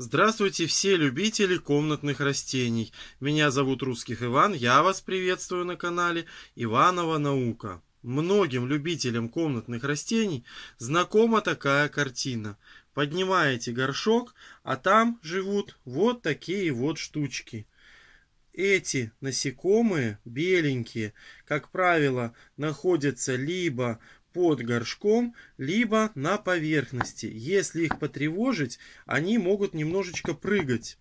Здравствуйте все любители комнатных растений. Меня зовут Русских Иван, я вас приветствую на канале Иванова Наука. Многим любителям комнатных растений знакома такая картина. Поднимаете горшок, а там живут вот такие вот штучки. Эти насекомые беленькие, как правило, находятся либо под горшком, либо на поверхности. Если их потревожить, они могут немножечко прыгать.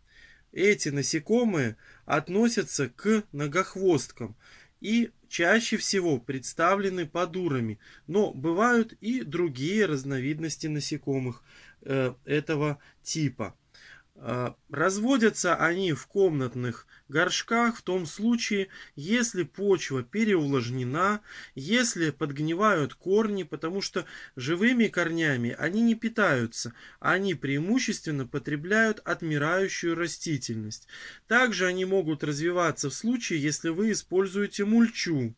Эти насекомые относятся к многохвосткам и чаще всего представлены подурами, но бывают и другие разновидности насекомых э, этого типа. А, разводятся они в комнатных горшках в том случае, если почва переувлажнена, если подгнивают корни, потому что живыми корнями они не питаются, они преимущественно потребляют отмирающую растительность. Также они могут развиваться в случае, если вы используете мульчу.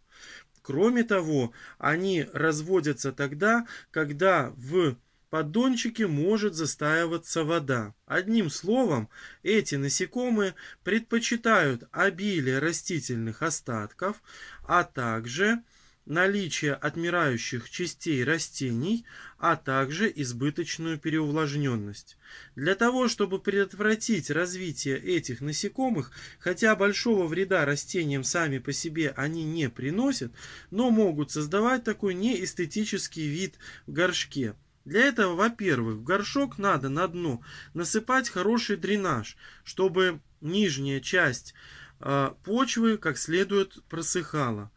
Кроме того, они разводятся тогда, когда в поддончике может застаиваться вода. Одним словом, эти насекомые предпочитают обилие растительных остатков, а также наличие отмирающих частей растений, а также избыточную переувлажненность. Для того, чтобы предотвратить развитие этих насекомых, хотя большого вреда растениям сами по себе они не приносят, но могут создавать такой неэстетический вид в горшке – для этого, во-первых, в горшок надо на дно насыпать хороший дренаж, чтобы нижняя часть э, почвы как следует просыхала.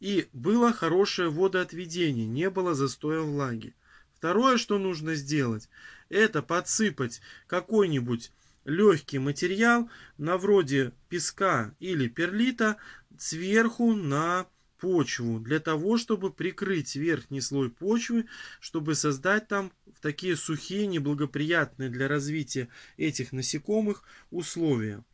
И было хорошее водоотведение, не было застоя влаги. Второе, что нужно сделать, это подсыпать какой-нибудь легкий материал на вроде песка или перлита сверху на почву для того, чтобы прикрыть верхний слой почвы, чтобы создать там такие сухие, неблагоприятные для развития этих насекомых условия.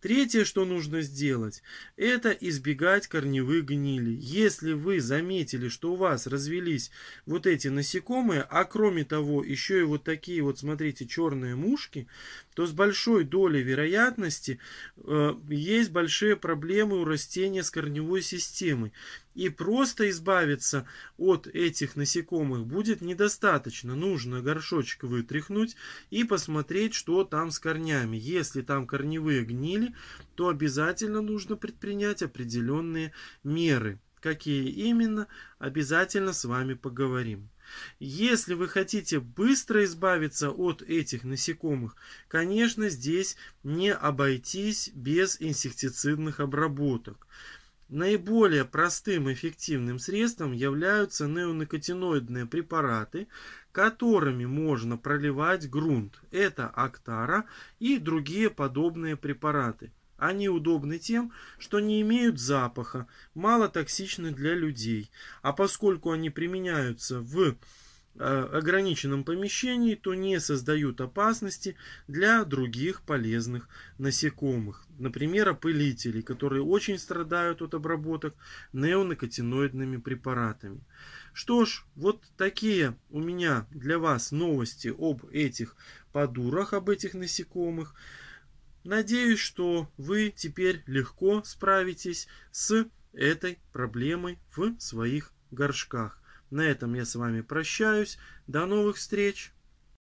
Третье, что нужно сделать, это избегать корневых гнилей. Если вы заметили, что у вас развелись вот эти насекомые, а кроме того еще и вот такие вот, смотрите, черные мушки, то с большой долей вероятности э, есть большие проблемы у растения с корневой системой. И просто избавиться от этих насекомых будет недостаточно. Нужно горшочек вытряхнуть и посмотреть, что там с корнями. Если там корневые гнили, то обязательно нужно предпринять определенные меры. Какие именно, обязательно с вами поговорим. Если вы хотите быстро избавиться от этих насекомых, конечно, здесь не обойтись без инсектицидных обработок. Наиболее простым эффективным средством являются неонекотиноидные препараты, которыми можно проливать грунт. Это Актара и другие подобные препараты. Они удобны тем, что не имеют запаха, мало токсичны для людей. А поскольку они применяются в Э, ограниченном помещении, то не создают опасности для других полезных насекомых. Например, опылителей, которые очень страдают от обработок неонокотиноидными препаратами. Что ж, вот такие у меня для вас новости об этих подурах, об этих насекомых. Надеюсь, что вы теперь легко справитесь с этой проблемой в своих горшках. На этом я с вами прощаюсь. До новых встреч!